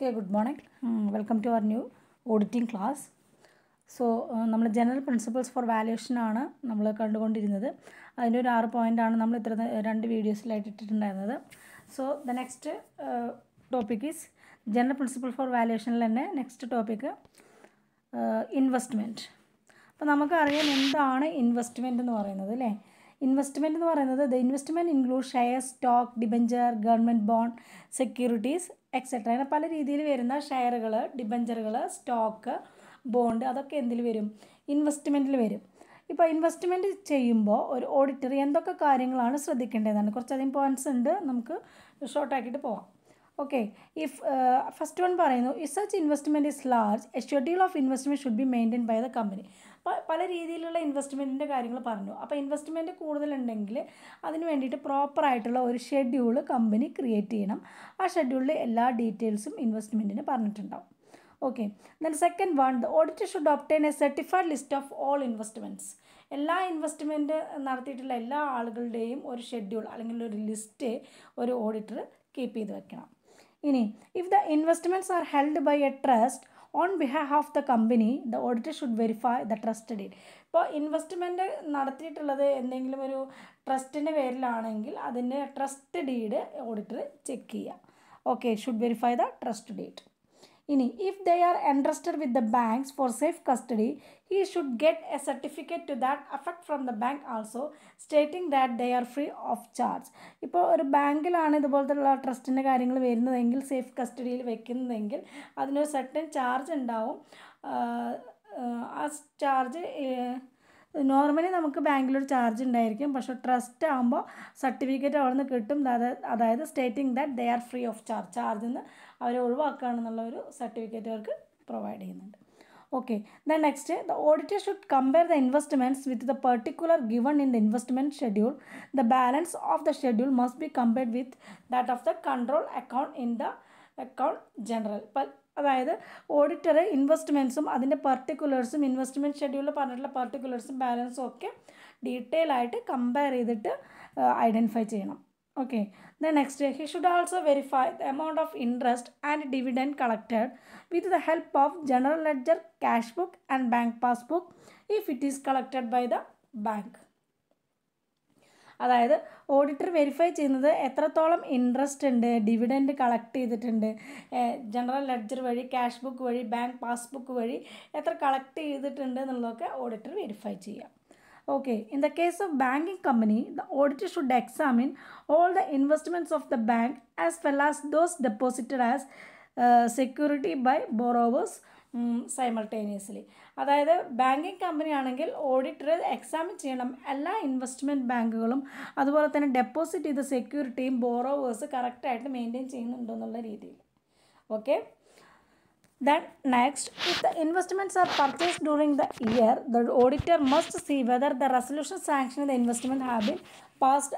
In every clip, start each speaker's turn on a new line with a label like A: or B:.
A: Okay good morning welcome to our new auditing class so നമ്മൾ general principles for വാല്യുവേഷനാണ് നമ്മൾ കണ്ടുകൊണ്ടിരുന്നത് അതിൻ്റെ ഒരു ആറ് പോയിൻ്റാണ് നമ്മൾ ഇത്ര രണ്ട് വീഡിയോസിലായിട്ട് ഇട്ടിട്ടുണ്ടായിരുന്നത് so the next topic is general principle for വാല്യുവേഷനിൽ തന്നെ നെക്സ്റ്റ് ടോപ്പിക്ക് ഇൻവെസ്റ്റ്മെൻറ്റ് അപ്പോൾ നമുക്കറിയാം എന്താണ് ഇൻവെസ്റ്റ്മെൻറ്റ് എന്ന് പറയുന്നത് അല്ലേ ഇൻവെസ്റ്റ്മെൻറ്റ് എന്ന് പറയുന്നത് the investment include share stock debenture government bond securities etcetera അങ്ങനെ പല രീതിയിൽ വരുന്ന ഷെയറുകൾ ഡിബഞ്ചറുകൾ സ്റ്റോക്ക് ബോണ്ട് അതൊക്കെ എന്തിൽ വരും ഇൻവെസ്റ്റ്മെൻറ്റിൽ വരും ഇപ്പോൾ ഇൻവെസ്റ്റ്മെൻറ്റ് ചെയ്യുമ്പോൾ ഒരു ഓഡിറ്റർ എന്തൊക്കെ കാര്യങ്ങളാണ് ശ്രദ്ധിക്കേണ്ടതാണ് കുറച്ചധികം പോയിൻറ്റ്സ് ഉണ്ട് നമുക്ക് ഷോർട്ടാക്കിയിട്ട് പോവാം ഓക്കെ ഇഫ് ഫസ്റ്റ് വൺ പറയുന്നു is such investment is large a schedule of investment should be maintain by the company പല രീതിയിലുള്ള ഇൻവെസ്റ്റ്മെൻറ്റിൻ്റെ കാര്യങ്ങൾ പറഞ്ഞു അപ്പോൾ ഇൻവെസ്റ്റ്മെൻറ്റ് കൂടുതലുണ്ടെങ്കിൽ അതിന് വേണ്ടിയിട്ട് പ്രോപ്പറായിട്ടുള്ള ഒരു ഷെഡ്യൂൾ കമ്പനി ക്രിയേറ്റ് ചെയ്യണം ആ ഷെഡ്യൂളിൽ എല്ലാ ഡീറ്റെയിൽസും ഇൻവെസ്റ്റ്മെൻറ്റിന് പറഞ്ഞിട്ടുണ്ടാവും okay then second one the audit should obtain a certified list of all investments എല്ലാ ഇൻവെസ്റ്റ്മെൻറ്റ് നടത്തിയിട്ടുള്ള എല്ലാ ആളുകളുടെയും ഒരു ഷെഡ്യൂൾ അല്ലെങ്കിൽ ഒരു ലിസ്റ്റ് ഒരു ഓഡിറ്റർ കീപ്പ് ചെയ്ത് വെക്കണം ഇനി if the investments are held by a trust on behalf of the company the auditor should verify the trust deed ഇപ്പോൾ ഇൻവെസ്റ്റ്മെൻറ്റ് നടത്തിയിട്ടുള്ളത് എന്തെങ്കിലും ഒരു ട്രസ്റ്റിൻ്റെ പേരിലാണെങ്കിൽ അതിൻ്റെ ട്രസ്റ്റ് ഡീഡ് ഓഡിറ്റർ ചെക്ക് ചെയ്യുക okay should verify the trust deed ഇനി if they are entrusted with the banks for safe custody he should get a certificate to that effect from the bank also stating that they are free of charge ഇപ്പോൾ ഒരു ബാങ്കിലാണ് ഇതുപോലത്തെയുള്ള ട്രസ്റ്റിൻ്റെ കാര്യങ്ങൾ വരുന്നതെങ്കിൽ safe കസ്റ്റഡിയിൽ വെക്കുന്നതെങ്കിൽ അതിനൊരു certain charge ഉണ്ടാവും ആ charge normally നമുക്ക് ബാങ്കിൽ ഒരു ചാർജ് ഉണ്ടായിരിക്കും പക്ഷേ ട്രസ്റ്റ് ആകുമ്പോൾ സർട്ടിഫിക്കറ്റ് അവിടെ നിന്ന് കിട്ടും അതായത് stating that they are free of charge charge നിന്ന് അവരെ ഒഴിവാക്കുകയാണെന്നുള്ള ഒരു സർട്ടിഫിക്കറ്റ് അവർക്ക് പ്രൊവൈഡ് ചെയ്യുന്നുണ്ട് okay the next the auditor should compare the investments with the particular given in the investment schedule the balance of the schedule must be compared with that of the control account in the account general ഇപ്പം അതായത് auditor ഇൻവെസ്റ്റ്മെൻറ്റ്സും അതിൻ്റെ പർട്ടിക്കുലേഴ്സും investment ഷെഡ്യൂളിൽ പറഞ്ഞിട്ടുള്ള പർട്ടിക്കുലേഴ്സും ബാലൻസും ഒക്കെ detail ആയിട്ട് compare ചെയ്തിട്ട് identify ചെയ്യണം okay the next he should also verify the amount of interest and dividend collected with the help of general ledger cash book and bank passbook if it is collected by the bank അതായത് auditor verify ചെയ്യുന്നത് എത്രത്തോളം interest ഉണ്ട് dividend collect ചെയ്തിട്ടുണ്ട് general ledger വഴി cash book വഴി bank passbook വഴി എത്ര collect ചെയ്തിട്ടുണ്ട് എന്നുള്ളതൊക്കെ ഓഡിറ്റർ വെരിഫൈ ചെയ്യാം okay in the case of banking company the auditor should examine all the investments of the bank as well as those deposited as security by borrowers simultaneously അതായത് banking company ആണെങ്കിൽ auditor examine ചെയ്യണം എല്ലാ investment ബാങ്കുകളും അതുപോലെ തന്നെ deposit ചെയ്ത സെക്യൂരിറ്റിയും borrowers കറക്റ്റായിട്ട് maintain ചെയ്യുന്നുണ്ടോ എന്നുള്ള രീതിയിൽ okay Then next if the investments are purchased during the year, the auditor must see whether the resolution sanction the investment have been passed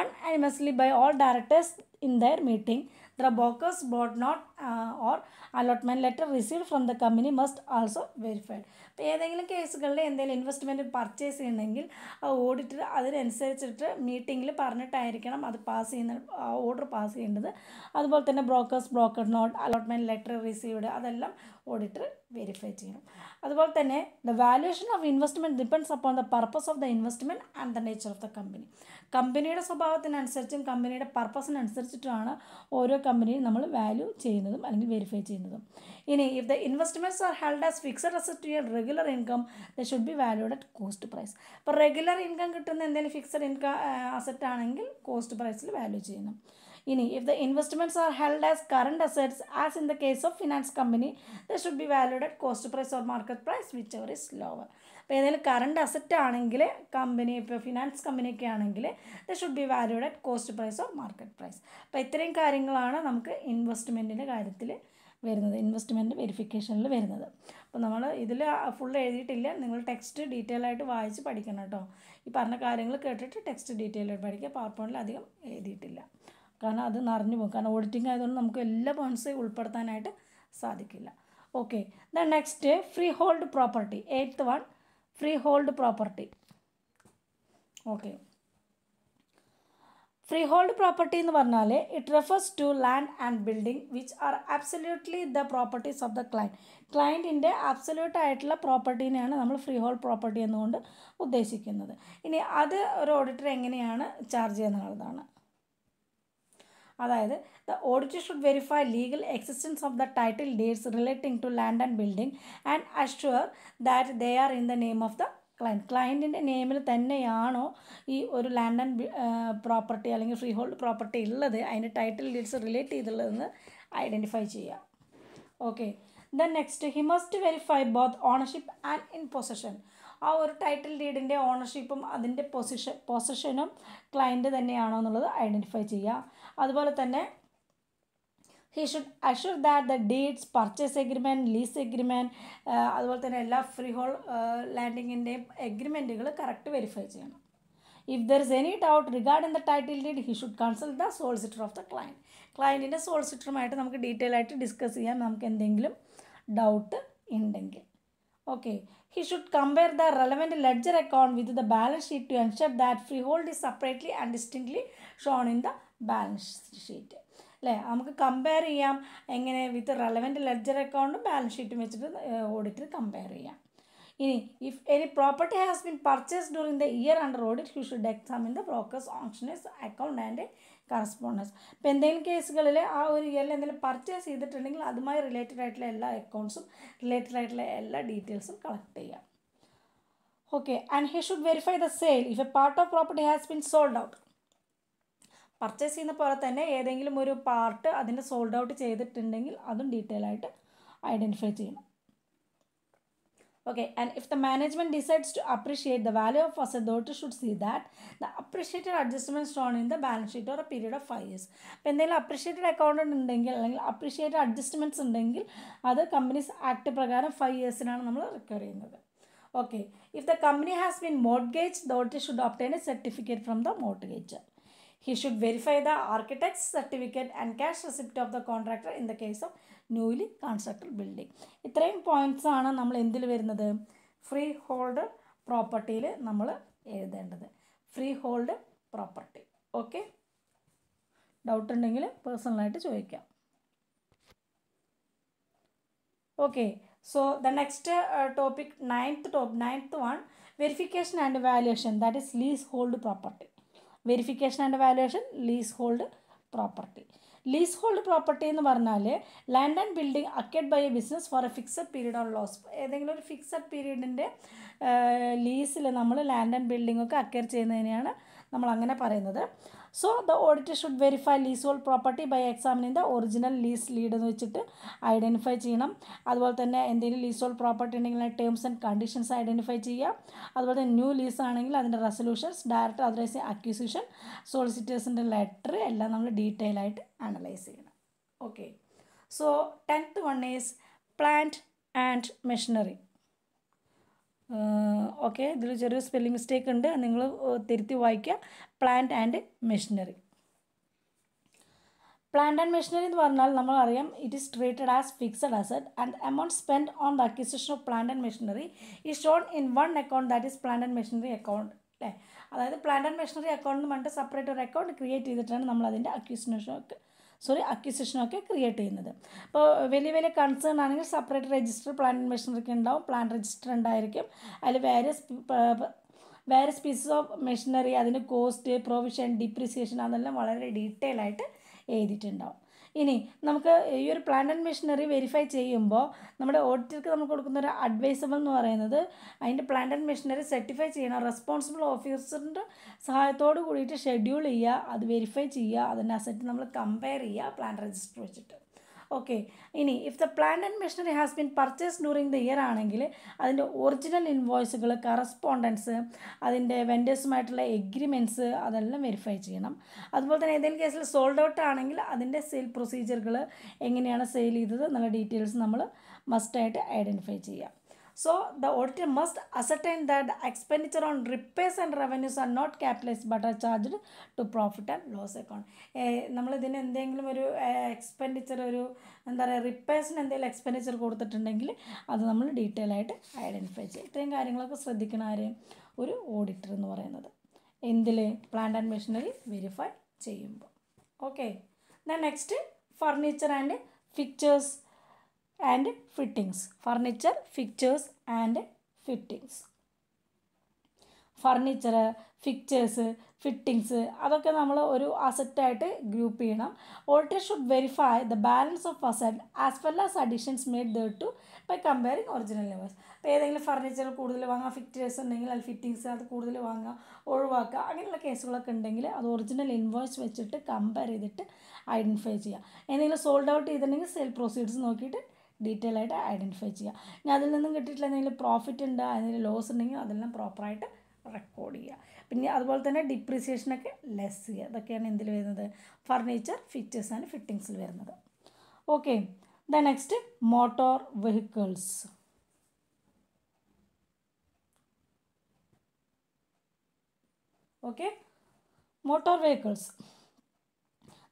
A: unanimously by all directors in their meeting. The brokers bought not uh, or allotment letter received from the company must also verified. അപ്പോൾ ഏതെങ്കിലും കേസുകളിൽ എന്തെങ്കിലും investment purchase ചെയ്യണമെങ്കിൽ ആ auditor അതിനനുസരിച്ചിട്ട് മീറ്റിങ്ങിൽ പറഞ്ഞിട്ടായിരിക്കണം അത് pass ചെയ്യുന്ന ഓർഡർ പാസ് ചെയ്യേണ്ടത് അതുപോലെ തന്നെ brokers broker note allotment letter received അതെല്ലാം ഓഡിറ്റർ വെരിഫൈ ചെയ്യണം അതുപോലെ തന്നെ the valuation of investment depends upon the purpose of the investment and the nature of the company കമ്പനിയുടെ സ്വഭാവത്തിനനുസരിച്ചും കമ്പനിയുടെ പർപ്പസിനനുസരിച്ചിട്ടാണ് ഓരോ കമ്പനിയും നമ്മൾ വാല്യൂ ചെയ്യുന്നതും അല്ലെങ്കിൽ വെരിഫൈ ചെയ്യുന്നതും ഇനി if the investments are held as fixed asset and regular income they should be valued at cost price അപ്പോൾ റെഗുലർ ഇൻകം കിട്ടുന്ന എന്തെങ്കിലും ഫിക്സഡ് ഇൻകം അസറ്റ് ആണെങ്കിൽ കോസ്റ്റ് പ്രൈസിൽ വാല്യൂ ചെയ്യണം ഇനി if the investments are held as current assets as in the case of finance company they should be valued at cost price or market price whichever is lower അപ്പോൾ ഏതെങ്കിലും current asset ആണെങ്കിൽ company ഇപ്പോൾ finance കമ്പനിയൊക്കെ ആണെങ്കിൽ they should be valued at cost price or market price അപ്പോൾ ഇത്രയും കാര്യങ്ങളാണ് നമുക്ക് ഇൻവെസ്റ്റ്മെൻറ്റിൻ്റെ കാര്യത്തിൽ വരുന്നത് ഇൻവെസ്റ്റ്മെൻറ്റ് വെരിഫിക്കേഷനിൽ വരുന്നത് അപ്പോൾ നമ്മൾ ഇതിൽ ഫുൾ എഴുതിയിട്ടില്ല നിങ്ങൾ ടെക്സ്റ്റ് ഡീറ്റെയിൽ ആയിട്ട് വായിച്ച് പഠിക്കണം കേട്ടോ ഈ പറഞ്ഞ കാര്യങ്ങൾ കേട്ടിട്ട് ടെക്സ്റ്റ് ഡീറ്റെയിൽ ആയിട്ട് പഠിക്കുക പവർ പോയിൻറ്റിൽ അധികം എഴുതിയിട്ടില്ല കാരണം അത് നിറഞ്ഞു പോകും കാരണം ഓഡിറ്റിംഗ് ആയതുകൊണ്ട് നമുക്ക് എല്ലാ പോയിൻറ്റ്സും ഉൾപ്പെടുത്താനായിട്ട് സാധിക്കില്ല okay the next freehold property eighth one freehold property okay freehold property എന്ന് പറഞ്ഞാൽ it refers to land and building which are absolutely the properties of the client ക്ലയൻറ്റിൻ്റെ അബ്സല്യൂട്ട് ആയിട്ടുള്ള പ്രോപ്പർട്ടീനെയാണ് നമ്മൾ ഫ്രീ ഹോൾഡ് പ്രോപ്പർട്ടി എന്നുകൊണ്ട് ഉദ്ദേശിക്കുന്നത് ഇനി അത് ഒരു ഓഡിറ്റർ എങ്ങനെയാണ് ചാർജ് ചെയ്യുന്നതാണ് അതായത് the auditor should verify legal existence of the title deeds relating to land and building and assure that they are in the name of the client ക്ലയൻറ്റിൻ്റെ നെയിമിൽ തന്നെയാണോ ഈ ഒരു ലാൻഡ് ആൻഡ് പ്രോപ്പർട്ടി അല്ലെങ്കിൽ freehold property ഉള്ളത് അതിൻ്റെ title deeds relate ചെയ്തുള്ളതെന്ന് identify ചെയ്യുക okay then next he must verify both ownership and in possession ആ ഒരു ടൈറ്റിൽ ഡീഡിൻ്റെ ഓണർഷിപ്പും അതിൻ്റെ പൊസിഷൻ പൊസഷനും ക്ലയൻറ്റ് തന്നെയാണോ എന്നുള്ളത് ഐഡൻറ്റിഫൈ ചെയ്യുക അതുപോലെ തന്നെ he should assure that the deeds purchase agreement lease agreement അതുപോലെ തന്നെ എല്ലാ ഫ്രീ ഹോൾ ലാൻഡിങ്ങിൻ്റെയും എഗ്രിമെൻറ്റുകൾ കറക്റ്റ് വെരിഫൈ ചെയ്യണം if there is any doubt regarding the title deed he should consult the solicitor of the client ക്ലയൻറ്റിൻ്റെ സോളിസിറ്ററുമായിട്ട് നമുക്ക് detail ആയിട്ട് ഡിസ്കസ് ചെയ്യാം നമുക്ക് എന്തെങ്കിലും ഡൗട്ട് ഉണ്ടെങ്കിൽ okay he should compare the relevant ledger account with the balance sheet to ensure that freehold is separately and distinctly shown in the balance sheet അല്ലേ നമുക്ക് കമ്പയർ ചെയ്യാം എങ്ങനെ വിത്ത് റെലവെൻറ്റ് ലെഡ്ജർ അക്കൗണ്ടും balance ഷീറ്റും വെച്ചിട്ട് auditor compare ചെയ്യാം ഇനി if any property has been purchase during the year under audit you should examine the brokers auctioneers account and correspondence ഇപ്പം എന്തെങ്കിലും കേസുകളിൽ ആ ഒരു ഇയറിൽ എന്തെങ്കിലും പർച്ചേസ് ചെയ്തിട്ടുണ്ടെങ്കിൽ അതുമായി റിലേറ്റഡ് ആയിട്ടുള്ള എല്ലാ അക്കൗണ്ട്സും റിലേറ്റഡ് ആയിട്ടുള്ള എല്ലാ ഡീറ്റെയിൽസും കളക്ട് ചെയ്യാം okay and he should verify the sale if a part of property has been sold out purchase ചെയ്യുന്ന പോലെ തന്നെ ഏതെങ്കിലും ഒരു പാർട്ട് അതിൻ്റെ സോൾഡ് ഔട്ട് ചെയ്തിട്ടുണ്ടെങ്കിൽ അതും ഡീറ്റെയിൽ ആയിട്ട് ഐഡൻറ്റിഫൈ ചെയ്യണം okay and if the management decides to appreciate the value of asset thought should see that the appreciated adjustment shown in the balance sheet or a period of five years അപ്പോൾ എന്തെങ്കിലും appreciated account ഉണ്ടെങ്കിൽ അല്ലെങ്കിൽ appreciated adjustments ഉണ്ടെങ്കിൽ അത് companies act പ്രകാരം five ഇയേഴ്സിനാണ് നമ്മൾ recover ചെയ്യുന്നത് okay if the company has been mortgage they should obtain a certificate from the mortgage He should verify the architect's certificate and cash receipt of the contractor in the case of newly constructed building. ഇത്രയും points ആണ് നമ്മൾ എന്തിൽ വരുന്നത് freehold പ്രോപ്പർട്ടിയിൽ നമ്മൾ എഴുതേണ്ടത് freehold property okay doubt ഉണ്ടെങ്കിൽ പേഴ്സണലായിട്ട് ചോദിക്കാം okay so the next topic ninth top ninth one verification and valuation that is leasehold property verification and valuation leasehold property leasehold property എന്ന് പറഞ്ഞാൽ land and building acquired by a business for a fixed period on lease ഏതെങ്കിലും ഒരു fixed പീരീഡിൻ്റെ ലീസിൽ നമ്മൾ land and building ഒക്കെ അക്കേർ ചെയ്യുന്നതിനെയാണ് നമ്മൾ അങ്ങനെ പറയുന്നത് so the auditor should verify leasehold property by examining the original lease deed എന്ന് വെച്ചിട്ട് identify ചെയ്യണം അതുപോലെ തന്നെ എന്തെങ്കിലും ലീസ് ഹോൾ പ്രോപ്പർട്ടി ഉണ്ടെങ്കിൽ ടേംസ് ആൻഡ് കണ്ടീഷൻസ് ഐഡൻറ്റിഫൈ ചെയ്യുക അതുപോലെ തന്നെ ന്യൂ ലീസ് ആണെങ്കിൽ അതിൻ്റെ റെസൊല്യൂഷൻസ് ഡയറക്ടർ അതർവൈസ് അക്യൂസിഷൻ സോളിസിറ്റേഴ്സിൻ്റെ ലെറ്റർ എല്ലാം നമ്മൾ ഡീറ്റെയിൽ ആയിട്ട് അനലൈസ് ചെയ്യണം okay so tenth one is plant and machinery okay ഇതിൽ ചെറിയ സ്പെല്ലിംഗ് മിസ്റ്റേക്ക് ഉണ്ട് നിങ്ങൾ തിരുത്തി വായിക്കുക plant and machinery plant and machinery എന്ന് പറഞ്ഞാൽ നമ്മൾ അറിയാം it is treated as fixed asset and amount spend on the acquisition of plant and machinery is shown in one account that is plant and machinery account അല്ലേ അതായത് plant and machinery account എന്ന് പറഞ്ഞിട്ട് separate ഒരു account create ചെയ്തിട്ടാണ് നമ്മൾ അതിൻ്റെ അക്വിസിനേഷൻ ഒക്കെ sorry അക്വിസിഷനൊക്കെ create ചെയ്യുന്നത് അപ്പോൾ വലിയ വലിയ കൺസേൺ ആണെങ്കിൽ സെപ്പറേറ്റ് രജിസ്റ്റർ പ്ലാൻ മെഷീനറിക്ക് ഉണ്ടാവും പ്ലാൻ രജിസ്റ്റർ ഉണ്ടായിരിക്കും അതിൽ വേറെ വേറെ പീസസ് ഓഫ് മെഷീനറി അതിൻ്റെ കോസ്റ്റ് പ്രൊവിഷൻ ഡിപ്രിസിയേഷൻ അതെല്ലാം വളരെ ഡീറ്റെയിൽ ആയിട്ട് എഴുതിയിട്ടുണ്ടാവും ഇനി നമുക്ക് ഈ ഒരു പ്ലാന്റ് ആൻഡ് മെഷീനറി വെരിഫൈ ചെയ്യുമ്പോൾ നമ്മുടെ ഓഡിറ്റർക്ക് നമുക്ക് കൊടുക്കുന്ന ഒരു അഡ്വൈസബിൾ എന്ന് പറയുന്നത് അതിൻ്റെ പ്ലാന്റ് ആൻഡ് മെഷീനറി സർട്ടിഫൈ ചെയ്യണം റെസ്പോൺസിബിൾ ഓഫീസറിൻ്റെ സഹായത്തോട് കൂടിയിട്ട് ഷെഡ്യൂൾ ചെയ്യുക അത് വെരിഫൈ ചെയ്യുക അതിൻ്റെ അസറ്റ് നമ്മൾ കമ്പയർ ചെയ്യുക പ്ലാന്റ് രജിസ്റ്റർ വെച്ചിട്ട് ഓക്കെ ഇനി if the plant and machinery has been purchase during the year ആണെങ്കിൽ അതിൻ്റെ ഒറിജിനൽ ഇൻവോയ്സുകൾ കറസ്പോണ്ടൻസ് അതിൻ്റെ വെൻഡേഴ്സുമായിട്ടുള്ള എഗ്രിമെൻറ്റ്സ് അതെല്ലാം വെരിഫൈ ചെയ്യണം അതുപോലെ തന്നെ ഏതെങ്കിലും കേസിൽ സോൾഡ് ഔട്ട് ആണെങ്കിൽ അതിൻ്റെ സെയിൽ പ്രൊസീജിയറുകൾ എങ്ങനെയാണ് സെയിൽ ചെയ്തത് എന്നുള്ള ഡീറ്റെയിൽസ് നമ്മൾ മസ്റ്റായിട്ട് ഐഡൻറ്റിഫൈ ചെയ്യാം So the auditor must ascertain that expenditure on repairs and revenues are not capitalized but are charged to profit and loss account. Eh, നമ്മൾ ഇതിന് എന്തെങ്കിലും ഒരു എക്സ്പെൻഡിച്ചർ eh, ഒരു എന്താ പറയുക റിപ്പയർസിന് എന്തെങ്കിലും എക്സ്പെൻഡിച്ചർ കൊടുത്തിട്ടുണ്ടെങ്കിൽ അത് നമ്മൾ ഡീറ്റെയിൽ ആയിട്ട് ഐഡൻറ്റിഫൈ ചെയ്യും ഇത്രയും കാര്യങ്ങളൊക്കെ ശ്രദ്ധിക്കണം ആര് ഒരു ഓഡിറ്റർ എന്ന് പറയുന്നത് എന്തിൽ പ്ലാന്റ് ആൻഡ് മെഷീനറി വെരിഫൈ ചെയ്യുമ്പോൾ okay the next furniture and fixtures and fittings furniture fixtures and fittings furniture fixtures fittings അതൊക്കെ നമ്മൾ ഒരു അസറ്റായിട്ട് ഗ്രൂപ്പ് ചെയ്യണം alter should verify the balance of asset as well as additions made the two by comparing original levers അപ്പോൾ ഏതെങ്കിലും furniture കൂടുതൽ വാങ്ങാം fixtures ഉണ്ടെങ്കിൽ അത് ഫിറ്റിങ്സ് അത് കൂടുതൽ വാങ്ങാം ഒഴിവാക്കുക അങ്ങനെയുള്ള കേസുകളൊക്കെ ഉണ്ടെങ്കിൽ അത് ഒറിജിനൽ ഇൻവോയ്സ് വെച്ചിട്ട് കമ്പയർ ചെയ്തിട്ട് ഐഡൻറ്റിഫൈ ചെയ്യുക എന്തെങ്കിലും സോൾഡ് ഔട്ട് ചെയ്തിട്ടുണ്ടെങ്കിൽ സെയിൽ പ്രൊസീഡ്സ് നോക്കിയിട്ട് ഡീറ്റെയിൽ ആയിട്ട് ഐഡൻറ്റിഫൈ ചെയ്യുക ഇനി അതിൽ നിന്നും കിട്ടിയിട്ടില്ല എന്തെങ്കിലും പ്രോഫിറ്റ് ഉണ്ട് അതിന് ലോസ് ഉണ്ടെങ്കിൽ അതെല്ലാം പ്രോപ്പറായിട്ട് റെക്കോർഡ് ചെയ്യുക പിന്നെ അതുപോലെ തന്നെ ഡിപ്രീസിയേഷനൊക്കെ ലെസ് ചെയ്യുക ഇതൊക്കെയാണ് എന്തിൽ വരുന്നത് ഫർണിച്ചർ ഫിറ്റേഴ്സ് ആൻഡ് ഫിറ്റിങ്സിൽ വരുന്നത് okay the next motor vehicles okay motor vehicles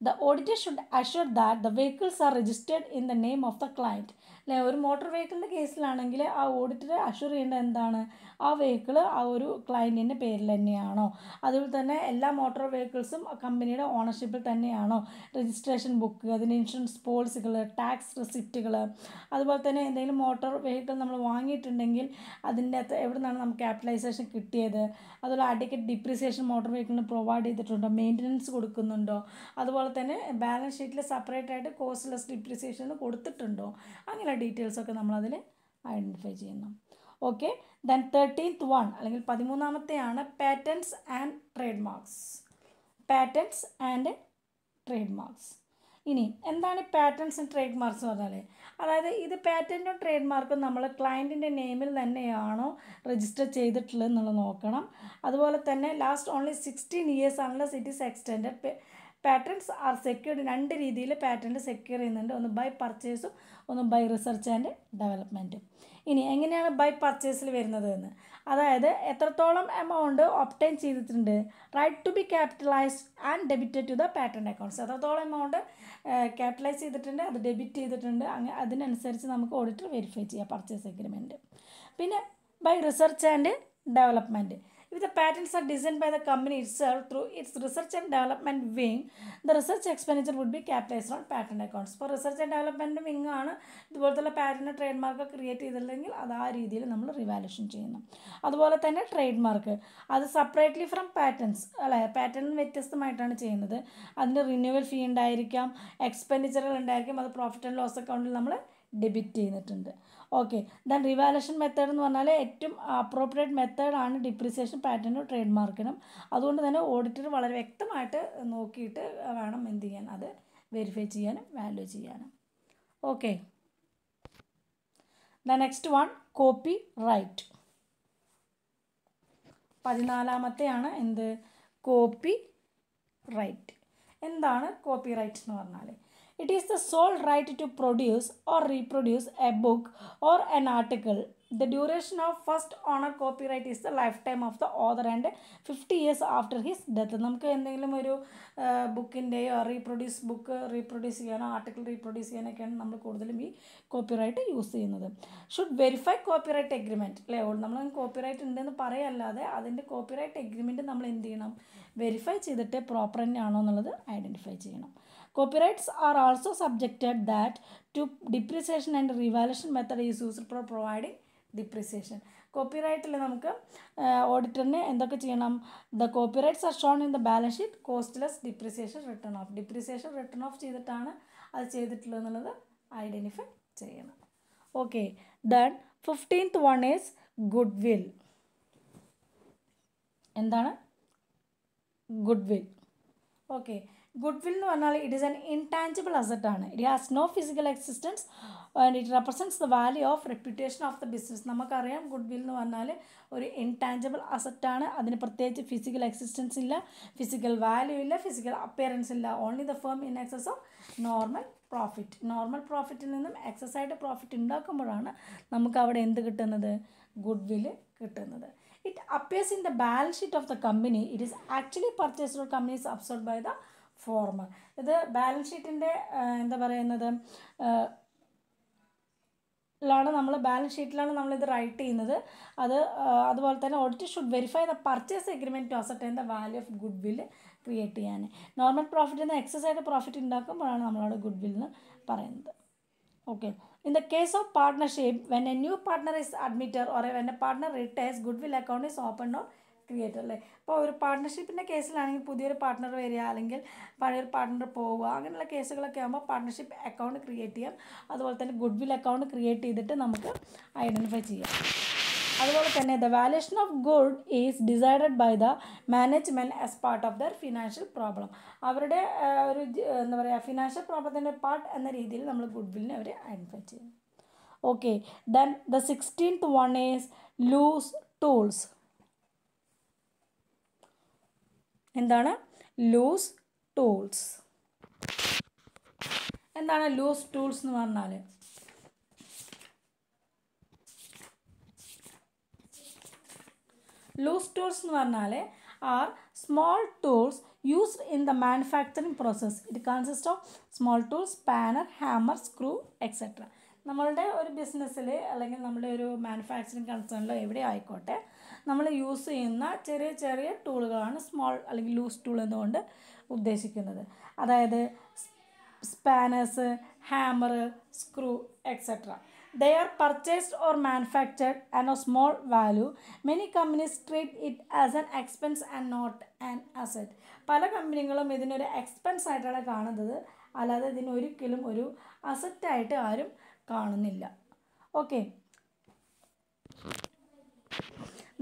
A: the auditor should assure that the vehicles are registered in the name of the client അല്ലെ ഒരു മോട്ടോർ വെഹിക്കിളിൻ്റെ കേസിലാണെങ്കിൽ ആ ഓഡിറ്റർ അഷുർ ചെയ്യേണ്ടത് എന്താണ് ആ വെഹിക്കിൾ ആ ഒരു ക്ലയൻറ്റിൻ്റെ പേരിൽ തന്നെയാണോ അതുപോലെ തന്നെ എല്ലാ മോട്ടോർ വെഹിക്കിൾസും കമ്പനിയുടെ ഓണർഷിപ്പിൽ തന്നെയാണോ രജിസ്ട്രേഷൻ ബുക്ക് അതിൻ്റെ ഇൻഷുറൻസ് പോളിസികൾ ടാക്സ് റെസിപ്റ്റുകൾ അതുപോലെ തന്നെ എന്തെങ്കിലും മോട്ടോർ വെഹിക്കിൾ നമ്മൾ വാങ്ങിയിട്ടുണ്ടെങ്കിൽ അതിൻ്റെ അകത്ത് എവിടെ നിന്നാണ് നമുക്ക് ക്യാപിറ്റലൈസേഷൻ കിട്ടിയത് അതുപോലെ അഡിക്കറ്റ് ഡിപ്രിസിയേഷൻ മോട്ടോർ വെഹിക്കിളിന് പ്രൊവൈഡ് ചെയ്തിട്ടുണ്ടോ മെയിൻ്റനൻസ് കൊടുക്കുന്നുണ്ടോ അതുപോലെ തന്നെ ബാലൻസ് ഷീറ്റിൽ സെപ്പറേറ്റ് ആയിട്ട് കോസ്റ്റ്ലെസ് ഡിപ്രിസിയേഷൻ കൊടുത്തിട്ടുണ്ടോ അങ്ങനെ ഡീറ്റെയിൽസൊക്കെ നമ്മളതിൽ ഐഡൻറ്റിഫൈ ചെയ്യുന്നു ഓക്കെ ദൻ തേർട്ടീൻത്ത് വൺ അല്ലെങ്കിൽ പതിമൂന്നാമത്തെയാണ് patents and trademarks patents and trademarks ഇനി എന്താണ് പാറ്റൻസ് ആൻഡ് ട്രേഡ് മാർക്സ് പറഞ്ഞാൽ അതായത് ഇത് പാറ്റൻറ്റും ട്രേഡ് മാർക്കും നമ്മൾ ക്ലയൻറ്റിൻ്റെ നെയിമിൽ തന്നെയാണോ രജിസ്റ്റർ ചെയ്തിട്ടുള്ളത് എന്നുള്ളത് നോക്കണം അതുപോലെ തന്നെ ലാസ്റ്റ് ഓൺലി സിക്സ്റ്റീൻ ഇയേഴ്സ് ആണല്ലോ it is extend patents are secured രണ്ട് രീതിയിൽ പാറ്റേൺ സെക്യൂർ ചെയ്യുന്നുണ്ട് ഒന്ന് ബൈ പർച്ചേസും ഒന്ന് ബൈ റിസർച്ച് ആൻഡ് ഡെവലപ്മെൻറ്റും ഇനി എങ്ങനെയാണ് ബൈ പർച്ചേസിൽ വരുന്നത് എന്ന് അതായത് എത്രത്തോളം എമൗണ്ട് ഒപ്റ്റൈൻ ചെയ്തിട്ടുണ്ട് right to be capitalise and debited to the patent accounts എത്രത്തോളം എമൗണ്ട് ക്യാപിറ്റലൈസ് ചെയ്തിട്ടുണ്ട് അത് ഡെബിറ്റ് ചെയ്തിട്ടുണ്ട് അങ്ങനെ അതിനനുസരിച്ച് നമുക്ക് ഓഡിറ്റർ വെരിഫൈ ചെയ്യാം പർച്ചേസ് എഗ്രിമെൻറ്റ് പിന്നെ by research and development If the patents are designed by the company itself through its research and development wing, the research expenditure would be capitalized on patent accounts. For research and development wing ആണ് ഇതുപോലത്തെ patent trade mark create ചെയ്തിട്ടുണ്ടെങ്കിൽ അത് ആ രീതിയിൽ നമ്മൾ revaluation ചെയ്യണം അതുപോലെ തന്നെ ട്രേഡ് മാർക്ക് അത് സെപ്പറേറ്റ്ലി ഫ്രം പാറ്റൻസ് അല്ലേ പാറ്റേൺ വ്യത്യസ്തമായിട്ടാണ് ചെയ്യുന്നത് അതിൻ്റെ റിന്യൂവൽ ഫീ ഉണ്ടായിരിക്കാം എക്സ്പെൻഡിച്ചറുകൾ ഉണ്ടായിരിക്കും അത് പ്രോഫിറ്റ് ആൻഡ് ലോസ് അക്കൗണ്ടിൽ നമ്മൾ ഡെബിറ്റ് ചെയ്തിട്ടുണ്ട് ഓക്കെ ദൻ റിവാലേഷൻ മെത്തേഡ് എന്ന് പറഞ്ഞാൽ ഏറ്റവും അപ്രോപ്രിയേറ്റ് മെത്തേഡാണ് ഡിപ്രിസിയേഷൻ പാറ്റേണും ട്രേഡ് മാർക്കിനും അതുകൊണ്ട് തന്നെ ഓഡിറ്റർ വളരെ വ്യക്തമായിട്ട് നോക്കിയിട്ട് വേണം എന്ത് ചെയ്യാൻ അത് വെരിഫൈ ചെയ്യാനും വാല്യൂ ചെയ്യാനും okay the next one copyright പതിനാലാമത്തെയാണ് എന്ത് കോപ്പി റൈറ്റ് എന്താണ് കോപ്പി റൈറ്റ് എന്ന് പറഞ്ഞാൽ it is the sole right to produce or reproduce a book or an article the duration of first owner copyright is the lifetime of the author and fifty years after his death നമുക്ക് എന്തെങ്കിലും ഒരു ബുക്കിൻ്റെയോ reproduce book reproduce ചെയ്യാനോ article reproduce ചെയ്യാനൊക്കെയാണ് നമ്മൾ കൂടുതലും ഈ copyright use ചെയ്യുന്നത് should verify copyright agreement അല്ലേ നമ്മൾ കോപ്പി റൈറ്റ് ഉണ്ടെന്ന് പറയല്ലാതെ അതിൻ്റെ കോപ്പി റൈറ്റ് എഗ്രിമെൻറ്റ് നമ്മൾ എന്ത് ചെയ്യണം വെരിഫൈ ചെയ്തിട്ട് പ്രോപ്പർ തന്നെയാണോ എന്നുള്ളത് ഐഡൻറ്റിഫൈ ചെയ്യണം copyrights are also subjected that to depreciation and revaluation method is used for providing depreciation. കോപ്പിറൈറ്റിൽ നമുക്ക് ഓഡിറ്ററിന് എന്തൊക്കെ ചെയ്യണം the copyrights are shown in the balance sheet cost less depreciation written off depreciation written off ചെയ്തിട്ടാണ് അത് ചെയ്തിട്ടുള്ളത് എന്നുള്ളത് ഐഡൻറ്റിഫൈ ചെയ്യണം okay then fifteenth one is goodwill എന്താണ് goodwill okay goodwill എന്ന് പറഞ്ഞാൽ it is an intangible asset ആണ് it has no physical existence and it represents the value of reputation of the business നമുക്കറിയാം goodwill എന്ന് പറഞ്ഞാൽ ഒരു intangible ആണ് അതിന് പ്രത്യേകിച്ച് ഫിസിക്കൽ എക്സിസ്റ്റൻസ് ഇല്ല ഫിസിക്കൽ വാല്യൂ ഇല്ല ഫിസിക്കൽ അപ്പിയറൻസ് ഇല്ല only the firm in excess of normal profit normal പ്രോഫിറ്റിൽ നിന്നും എക്സസൈഡ് പ്രോഫിറ്റ് ഉണ്ടാക്കുമ്പോഴാണ് നമുക്ക് അവിടെ എന്ത് കിട്ടുന്നത് ഗുഡ് വില് കിട്ടുന്നത് it appears in the balance sheet of the company it is actually purchased companies absorbed by the former ഇത് balance ഷീറ്റിൻ്റെ എന്താ പറയുന്നത് ാണ് നമ്മൾ ബാലൻസ് ഷീറ്റിലാണ് നമ്മളിത് റൈറ്റ് ചെയ്യുന്നത് അത് അതുപോലെ തന്നെ audit should verify the purchase agreement to asset and the value of goodwill create ചെയ്യാൻ നോർമൽ പ്രോഫിറ്റ് നിന്ന് എക്സസ് ആയിട്ട് പ്രോഫിറ്റ് ഉണ്ടാക്കുമ്പോഴാണ് നമ്മളോട് ഗുഡ് വിൽ എന്ന് പറയുന്നത് okay in the case of partnership when a new partner is admitted or when a partner retires goodwill account is open on creator അല്ലേ അപ്പോൾ ഒരു പാർട്ട്ണർഷിപ്പിൻ്റെ കേസിലാണെങ്കിൽ പുതിയൊരു പാർട്ട്ണർ വരിക അല്ലെങ്കിൽ പഴയൊരു പാർട്ട്ണർ പോവുക അങ്ങനെയുള്ള കേസുകളൊക്കെ ആകുമ്പോൾ പാർട്ട്ണർഷിപ്പ് അക്കൗണ്ട് ക്രിയേറ്റ് ചെയ്യാം അതുപോലെ തന്നെ ഗുഡ് വിൽ അക്കൗണ്ട് ക്രിയേറ്റ് ചെയ്തിട്ട് നമുക്ക് ഐഡൻറ്റിഫൈ ചെയ്യാം അതുപോലെ തന്നെ the valuation of good is decided by the management as part of their financial problem അവരുടെ ഒരു എന്താ പറയുക ഫിനാൻഷ്യൽ പ്രോബ്ലത്തിൻ്റെ പാർട്ട് എന്ന രീതിയിൽ നമ്മൾ ഗുഡ് വില്ലിനെ അവർ ഐഡൻറ്റിഫൈ ചെയ്യും okay then the sixteenth one is loose tools എന്താണ് ലൂസ് ടൂൾസ് എന്താണ് ലൂസ് ടൂൾസ് എന്ന് പറഞ്ഞാൽ ലൂസ് ടൂൾസ് എന്ന് പറഞ്ഞാൽ are small tools use in the manufacturing process it consist of small tools spanner hammer screw etcetera നമ്മളുടെ ഒരു ബിസിനസ്സിൽ അല്ലെങ്കിൽ നമ്മുടെ ഒരു മാനുഫാക്ചറിങ് കൺസേണിലോ എവിടെ ആയിക്കോട്ടെ നമ്മൾ യൂസ് ചെയ്യുന്ന ചെറിയ ചെറിയ ടൂളുകളാണ് സ്മോൾ അല്ലെങ്കിൽ ലൂസ് ടൂൾ എന്നുകൊണ്ട് ഉദ്ദേശിക്കുന്നത് അതായത് spanners hammer screw etcetera they are purchased or manufactured and of small value many companies treat it as an expense and not and asset പല കമ്പനികളും ഇതിനൊരു എക്സ്പെൻസ് ആയിട്ടാണ് കാണുന്നത് അല്ലാതെ ഇതിനൊരിക്കലും ഒരു അസെറ്റായിട്ട് ആരും കാണുന്നില്ല okay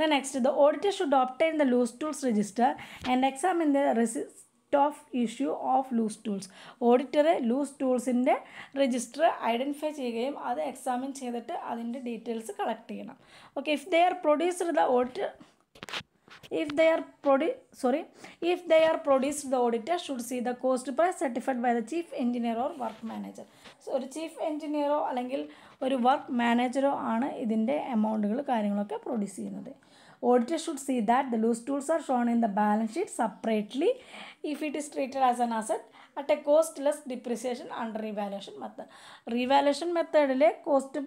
A: The next, the auditor should obtain the loose tools register and examine the of of issue loose tools tools auditor loose ടൂൾസിൻ്റെ രജിസ്റ്റർ ഐഡൻറ്റിഫൈ ചെയ്യുകയും അത് എക്സാമിൻ ചെയ്തിട്ട് അതിൻ്റെ details collect ചെയ്യണം Okay, if they are produced the auditor if they are produ- sorry if they are produced the auditor should see the cost price certified by the chief engineer or work manager so ഒരു engineer എഞ്ചിനീയറോ അല്ലെങ്കിൽ ഒരു work മാനേജറോ ആണ് ഇതിൻ്റെ എമൗണ്ടുകൾ കാര്യങ്ങളൊക്കെ produce ചെയ്യുന്നത് auditor should see that the loose tools are shown in the balance sheet separately if it is treated as an asset at a cost less depreciation under revaluation method revaluation മെത്തേഡിലെ cost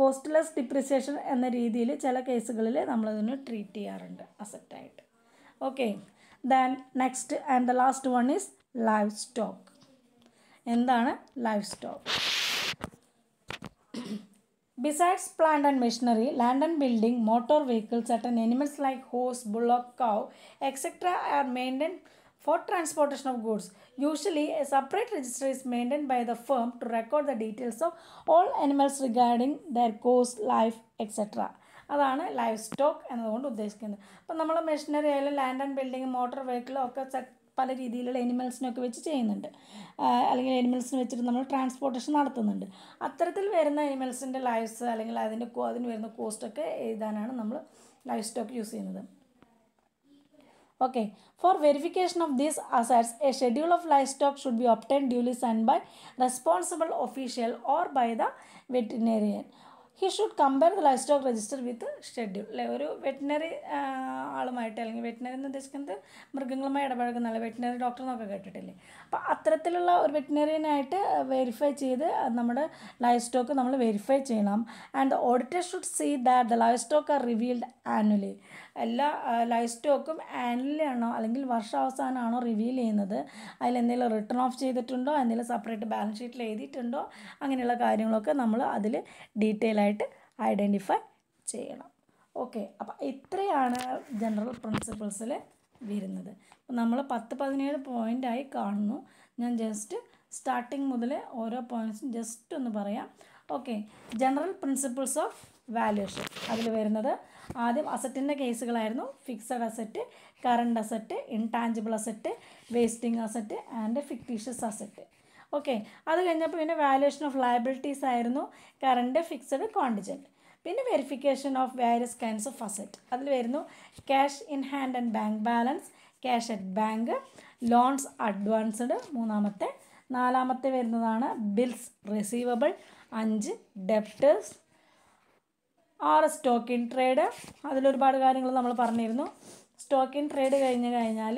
A: cost less depreciation എന്ന രീതിയിൽ ചില കേസുകളിൽ നമ്മളതിനെ treat ചെയ്യാറുണ്ട് അസറ്റായിട്ട് okay then next and the last one is livestock എന്താണ് livestock Besides plant and machinery, land and building, motor vehicles, certain animals like horse, bullock, cow, etc. are maintained for transportation of goods. Usually, a separate register is maintained by the firm to record the details of all animals regarding their course, life, etc. അതാണ് life stock എന്നതുകൊണ്ട് ഉദ്ദേശിക്കുന്നത് അപ്പം നമ്മൾ machinery ആയാലും land and building motor വെഹിക്കിളും ഒക്കെ പല രീതിയിലുള്ള എനിമൽസിനൊക്കെ വെച്ച് ചെയ്യുന്നുണ്ട് അല്ലെങ്കിൽ എനിമൽസിന് വെച്ചിട്ട് നമ്മൾ ട്രാൻസ്പോർട്ടേഷൻ നടത്തുന്നുണ്ട് അത്തരത്തിൽ വരുന്ന എനിമൽസിൻ്റെ ലൈഫ്സ് അല്ലെങ്കിൽ അതിൻ്റെ അതിന് വരുന്ന കോസ്റ്റൊക്കെ എഴുതാനാണ് നമ്മൾ ലൈഫ് സ്റ്റോക്ക് യൂസ് ചെയ്യുന്നത് okay for verification of these assets a schedule of life stock should be obtain duly send by responsible official or by the veterinarian he should compare the life stock register with schedule അല്ലേ ഒരു veterinary ആളുമായിട്ട് അല്ലെങ്കിൽ veterinary എന്ന് ഉദ്ദേശിക്കുന്നത് മൃഗങ്ങളുമായി ഇടപഴകുന്ന ആൾ veterinary doctor എന്നൊക്കെ കേട്ടിട്ടില്ലേ അപ്പോൾ അത്തരത്തിലുള്ള ഒരു വെറ്റിനറിയനായിട്ട് വെരിഫൈ ചെയ്ത് നമ്മുടെ ലൈഫ് സ്റ്റോക്ക് നമ്മൾ വെരിഫൈ ചെയ്യണം and the auditor should see that the life stock are revealed annually എല്ലാ ലൈഫ് സ്റ്റോക്കും ആനുവലിയാണോ അല്ലെങ്കിൽ വർഷാവസാനമാണോ റിവീൽ ചെയ്യുന്നത് അതിലെന്തെങ്കിലും റിട്ടേൺ ഓഫ് ചെയ്തിട്ടുണ്ടോ എന്തെങ്കിലും സെപ്പറേറ്റ് ബാലൻസ് ഷീറ്റിൽ എഴുതിയിട്ടുണ്ടോ അങ്ങനെയുള്ള കാര്യങ്ങളൊക്കെ നമ്മൾ അതിൽ ഡീറ്റെയിൽ ആയിട്ട് ഐഡൻറ്റിഫൈ ചെയ്യണം ഓക്കെ അപ്പം ഇത്രയാണ് ജനറൽ പ്രിൻസിപ്പിൾസിൽ വരുന്നത് നമ്മൾ പത്ത് പതിനേഴ് പോയിൻ്റായി കാണുന്നു ഞാൻ ജസ്റ്റ് സ്റ്റാർട്ടിങ് മുതൽ ഓരോ പോയിൻറ്സും ജസ്റ്റ് ഒന്ന് പറയാം okay general principles of valuation അതിൽ വരുന്നത് ആദ്യം അസറ്റിൻ്റെ കേസുകളായിരുന്നു fixed asset current asset intangible asset wasting asset and fictitious asset okay അത് കഴിഞ്ഞപ്പോൾ പിന്നെ വാല്യൂഷൻ ഓഫ് ലയബിലിറ്റീസ് ആയിരുന്നു കറണ്ട് ഫിക്സഡ് കോണ്ടിജൻറ്റ് പിന്നെ verification of various kinds of asset അതിൽ വരുന്നു cash in hand and bank balance cash at bank loans advanced മൂന്നാമത്തെ നാലാമത്തെ വരുന്നതാണ് ബിൽസ് റിസീവബിൾ അഞ്ച് debtors are stock in trade അതിലൊരുപാട് കാര്യങ്ങൾ നമ്മൾ പറഞ്ഞിരുന്നു സ്റ്റോക്ക് ഇൻ ട്രേഡ് കഴിഞ്ഞ് കഴിഞ്ഞാൽ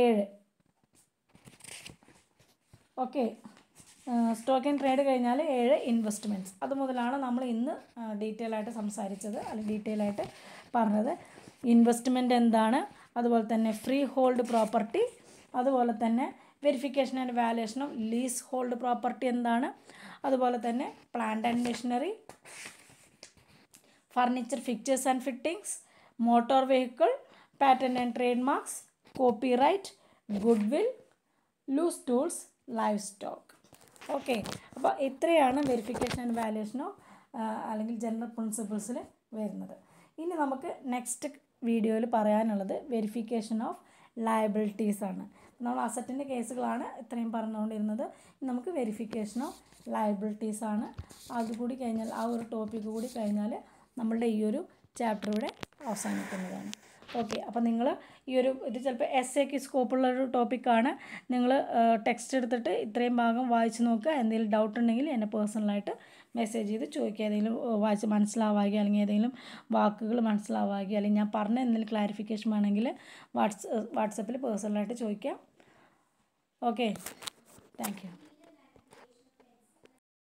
A: ഏഴ് ഓക്കെ സ്റ്റോക്ക് ഇൻ ട്രേഡ് കഴിഞ്ഞാൽ ഏഴ് ഇൻവെസ്റ്റ്മെൻറ്റ്സ് അത് മുതലാണ് നമ്മൾ ഇന്ന് ഡീറ്റെയിൽ ആയിട്ട് സംസാരിച്ചത് അല്ലെങ്കിൽ ഡീറ്റെയിൽ ആയിട്ട് പറഞ്ഞത് ഇൻവെസ്റ്റ്മെൻ്റ് എന്താണ് അതുപോലെ തന്നെ ഫ്രീ ഹോൾഡ് പ്രോപ്പർട്ടി അതുപോലെ തന്നെ verification and valuation of leasehold property എന്താണ് അതുപോലെ തന്നെ plant and machinery furniture furniture fixtures and fittings, motor vehicle, patent and goodwill loose tools livestock okay അപ്പോൾ ഇത്രയാണ് വെരിഫിക്കേഷൻ ആൻഡ് വാല്യുവേഷനോ അല്ലെങ്കിൽ general പ്രിൻസിപ്പിൾസിൽ വരുന്നത് ഇനി നമുക്ക് നെക്സ്റ്റ് വീഡിയോയിൽ പറയാനുള്ളത് വെരിഫിക്കേഷൻ ഓഫ് ലയബിലിറ്റീസ് ആണ് നമ്മൾ അസറ്റിൻ്റെ കേസുകളാണ് ഇത്രയും പറഞ്ഞുകൊണ്ടിരുന്നത് നമുക്ക് വെരിഫിക്കേഷൻ ഓഫ് ലയബിലിറ്റീസ് ആണ് അതുകൂടി കഴിഞ്ഞാൽ ആ ഒരു ടോപ്പിക്ക് കൂടി കഴിഞ്ഞാൽ നമ്മളുടെ ഈ ഒരു ചാപ്റ്റർ ഇവിടെ അവസാനിക്കുന്നതാണ് ഓക്കെ അപ്പോൾ നിങ്ങൾ ഈ ഒരു ഇത് ചിലപ്പോൾ എസ് എക്ക് സ്കോപ്പുള്ള ഒരു ടോപ്പിക്കാണ് നിങ്ങൾ ടെക്സ്റ്റ് എടുത്തിട്ട് ഇത്രയും ഭാഗം വായിച്ച് നോക്കുക എന്തെങ്കിലും ഡൗട്ട് ഉണ്ടെങ്കിൽ എന്നെ പേഴ്സണലായിട്ട് മെസ്സേജ് ചെയ്ത് ചോദിക്കുക ഏതെങ്കിലും വായിച്ച് മനസ്സിലാവുക അല്ലെങ്കിൽ ഏതെങ്കിലും വാക്കുകൾ മനസ്സിലാവുക അല്ലെങ്കിൽ ഞാൻ പറഞ്ഞ എന്തെങ്കിലും ക്ലാരിഫിക്കേഷൻ വേണമെങ്കിൽ വാട്സ് വാട്സപ്പിൽ പേഴ്സണലായിട്ട് ചോദിക്കാം ഓക്കെ താങ്ക്